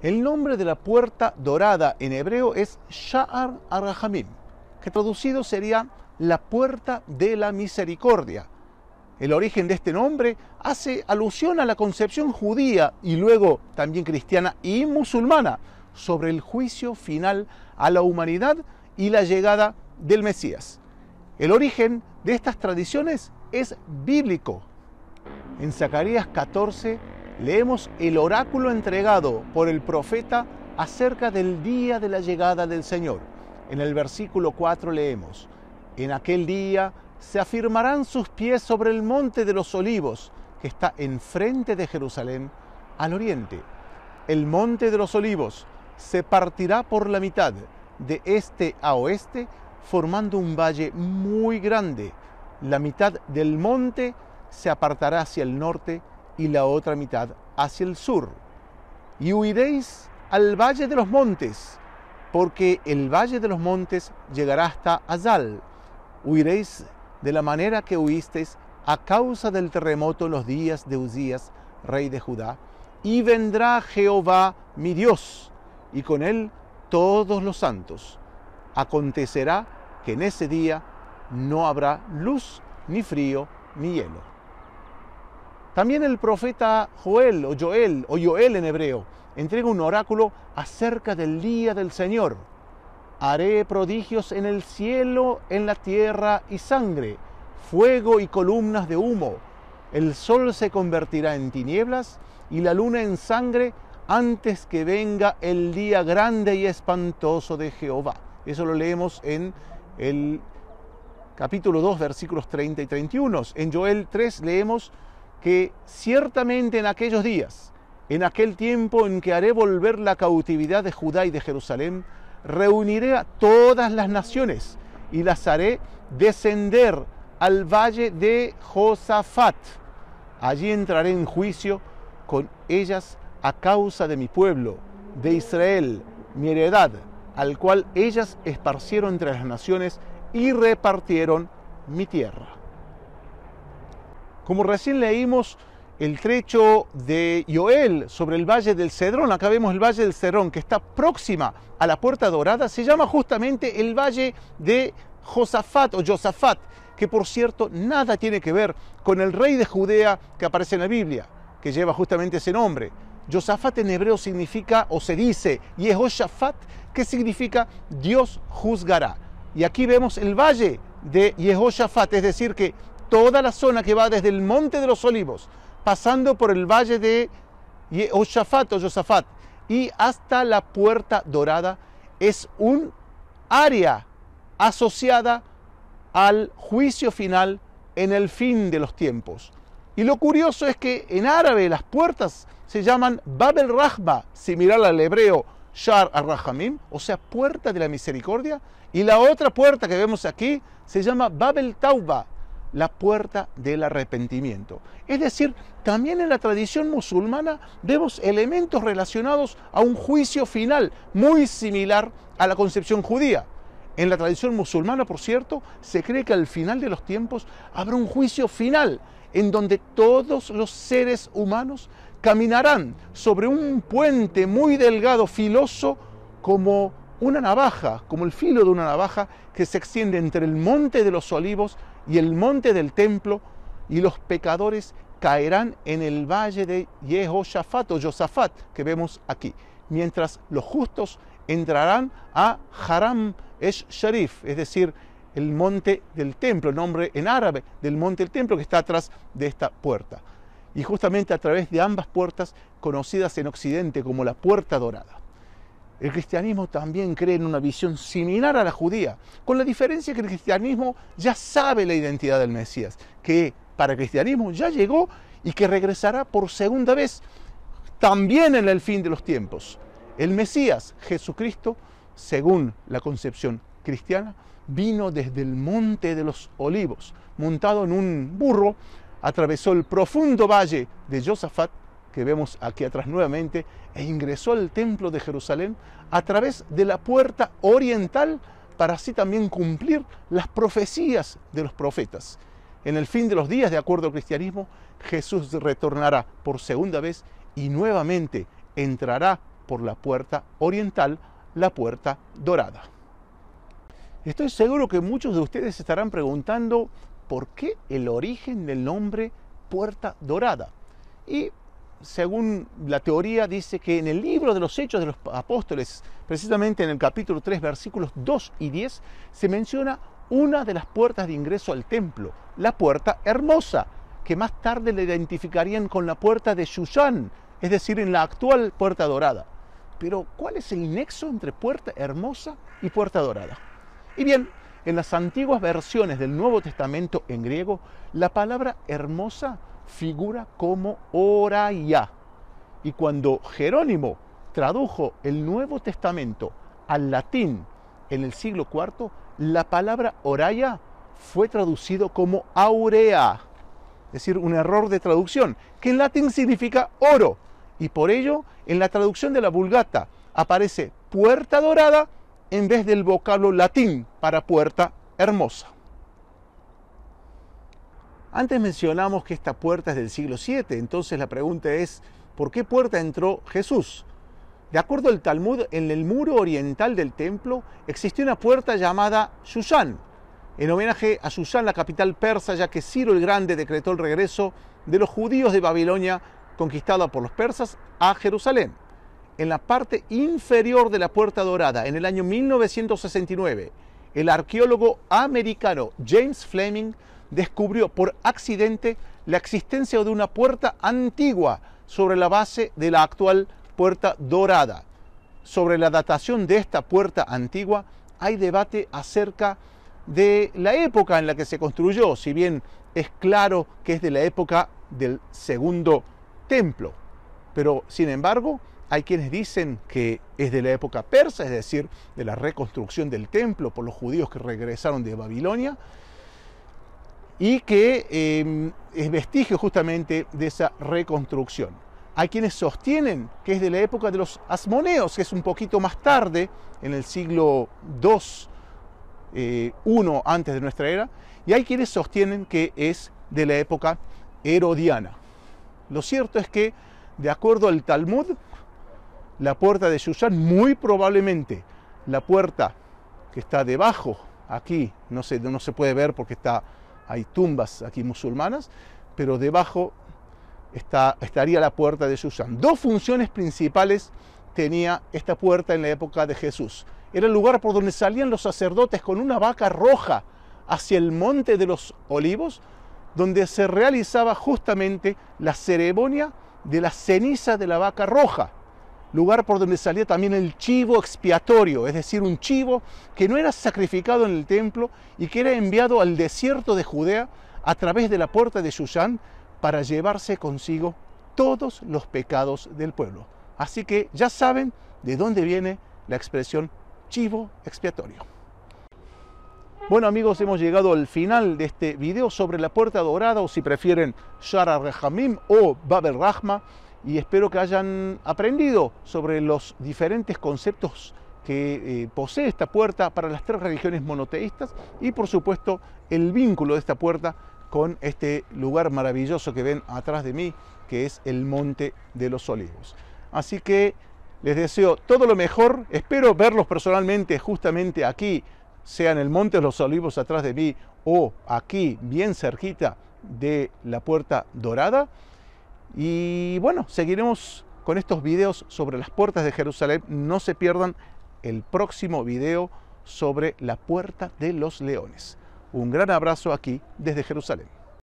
El nombre de la puerta dorada en hebreo es Sha'ar Ar-Rahamim, que traducido sería la puerta de la misericordia. El origen de este nombre hace alusión a la concepción judía y luego también cristiana y musulmana sobre el juicio final a la humanidad y la llegada del Mesías. El origen de estas tradiciones es bíblico. En Zacarías 14, leemos el oráculo entregado por el profeta acerca del día de la llegada del Señor. En el versículo 4 leemos, en aquel día se afirmarán sus pies sobre el monte de los olivos, que está enfrente de Jerusalén, al oriente. El monte de los olivos se partirá por la mitad, de este a oeste, formando un valle muy grande. La mitad del monte se apartará hacia el norte y la otra mitad hacia el sur. Y huiréis al valle de los montes, porque el valle de los montes llegará hasta Azal. Huiréis de la manera que huisteis a causa del terremoto los días de Uzías, rey de Judá. Y vendrá Jehová mi Dios, y con él todos los santos. Acontecerá que en ese día no habrá luz, ni frío, ni hielo. También el profeta Joel o Joel o Joel en hebreo entrega un oráculo acerca del día del Señor. Haré prodigios en el cielo, en la tierra y sangre, fuego y columnas de humo. El sol se convertirá en tinieblas y la luna en sangre antes que venga el día grande y espantoso de Jehová. Eso lo leemos en el capítulo 2, versículos 30 y 31. En Joel 3 leemos que ciertamente en aquellos días, en aquel tiempo en que haré volver la cautividad de Judá y de Jerusalén, reuniré a todas las naciones y las haré descender al valle de Josafat. Allí entraré en juicio con ellas a causa de mi pueblo, de Israel, mi heredad, al cual ellas esparcieron entre las naciones y repartieron mi tierra. Como recién leímos el trecho de Yoel sobre el Valle del Cedrón, acá vemos el Valle del Cedrón que está próxima a la Puerta Dorada, se llama justamente el Valle de Josafat o Josafat, que por cierto nada tiene que ver con el rey de Judea que aparece en la Biblia, que lleva justamente ese nombre. Josafat en hebreo significa o se dice josafat que significa Dios juzgará. Y aquí vemos el valle de Jehoshaphat, es decir, que toda la zona que va desde el Monte de los Olivos, pasando por el valle de Oshafat o Yosafat y hasta la Puerta Dorada, es un área asociada al juicio final en el fin de los tiempos. Y lo curioso es que en árabe las puertas se llaman Babel Rahma, similar al hebreo Shar al-Rahamim, o sea, puerta de la misericordia. Y la otra puerta que vemos aquí se llama Babel Tauba, la puerta del arrepentimiento. Es decir, también en la tradición musulmana vemos elementos relacionados a un juicio final muy similar a la concepción judía. En la tradición musulmana, por cierto, se cree que al final de los tiempos habrá un juicio final en donde todos los seres humanos caminarán sobre un puente muy delgado, filoso, como una navaja, como el filo de una navaja que se extiende entre el monte de los olivos y el monte del templo, y los pecadores caerán en el valle de Yehoshaphat o Josafat, que vemos aquí, mientras los justos entrarán a Haram es Sharif, es decir, el monte del templo, nombre en árabe del monte del templo que está atrás de esta puerta. Y justamente a través de ambas puertas, conocidas en Occidente como la puerta dorada. El cristianismo también cree en una visión similar a la judía, con la diferencia que el cristianismo ya sabe la identidad del Mesías, que para el cristianismo ya llegó y que regresará por segunda vez, también en el fin de los tiempos. El Mesías, Jesucristo, según la concepción cristiana, vino desde el monte de los olivos, montado en un burro, atravesó el profundo valle de Josafat que vemos aquí atrás nuevamente, e ingresó al templo de Jerusalén a través de la puerta oriental para así también cumplir las profecías de los profetas. En el fin de los días, de acuerdo al cristianismo, Jesús retornará por segunda vez y nuevamente entrará por la puerta oriental, la puerta dorada. Estoy seguro que muchos de ustedes estarán preguntando por qué el origen del nombre puerta dorada. Y según la teoría, dice que en el libro de los Hechos de los Apóstoles, precisamente en el capítulo 3, versículos 2 y 10, se menciona una de las puertas de ingreso al templo, la puerta hermosa, que más tarde le identificarían con la puerta de Shushan, es decir, en la actual puerta dorada. Pero, ¿cuál es el nexo entre puerta hermosa y puerta dorada? Y bien, en las antiguas versiones del Nuevo Testamento en griego, la palabra hermosa figura como Oraya. Y cuando Jerónimo tradujo el Nuevo Testamento al latín en el siglo IV, la palabra Oraya fue traducido como aurea, es decir, un error de traducción, que en latín significa oro. Y por ello, en la traducción de la Vulgata aparece puerta dorada en vez del vocablo latín para puerta hermosa. Antes mencionamos que esta puerta es del siglo VII, entonces la pregunta es, ¿por qué puerta entró Jesús? De acuerdo al Talmud, en el muro oriental del templo existió una puerta llamada Shushan, en homenaje a Shushan, la capital persa, ya que Ciro el Grande decretó el regreso de los judíos de Babilonia, conquistada por los persas, a Jerusalén. En la parte inferior de la Puerta Dorada, en el año 1969, el arqueólogo americano James Fleming descubrió por accidente la existencia de una puerta antigua sobre la base de la actual puerta dorada. Sobre la datación de esta puerta antigua hay debate acerca de la época en la que se construyó, si bien es claro que es de la época del segundo templo. Pero, sin embargo, hay quienes dicen que es de la época persa, es decir, de la reconstrucción del templo por los judíos que regresaron de Babilonia, y que em, es vestigio justamente de esa reconstrucción. Hay quienes sostienen que es de la época de los asmoneos, que es un poquito más tarde, en el siglo II, eh, antes de nuestra era, y hay quienes sostienen que es de la época herodiana. Lo cierto es que, de acuerdo al Talmud, la puerta de Shushan, muy probablemente la puerta que está debajo, aquí no se, no se puede ver porque está hay tumbas aquí musulmanas, pero debajo está, estaría la puerta de Susan. Dos funciones principales tenía esta puerta en la época de Jesús. Era el lugar por donde salían los sacerdotes con una vaca roja hacia el monte de los olivos, donde se realizaba justamente la ceremonia de la ceniza de la vaca roja lugar por donde salía también el chivo expiatorio, es decir, un chivo que no era sacrificado en el templo y que era enviado al desierto de Judea a través de la puerta de Shushan para llevarse consigo todos los pecados del pueblo. Así que ya saben de dónde viene la expresión chivo expiatorio. Bueno amigos, hemos llegado al final de este video sobre la puerta dorada o si prefieren Shara Rehamim o Babel Rahma y espero que hayan aprendido sobre los diferentes conceptos que eh, posee esta puerta para las tres religiones monoteístas y por supuesto el vínculo de esta puerta con este lugar maravilloso que ven atrás de mí, que es el Monte de los Olivos. Así que les deseo todo lo mejor, espero verlos personalmente justamente aquí, sea en el Monte de los Olivos atrás de mí o aquí, bien cerquita de la Puerta Dorada. Y bueno, seguiremos con estos videos sobre las puertas de Jerusalén. No se pierdan el próximo video sobre la puerta de los leones. Un gran abrazo aquí desde Jerusalén.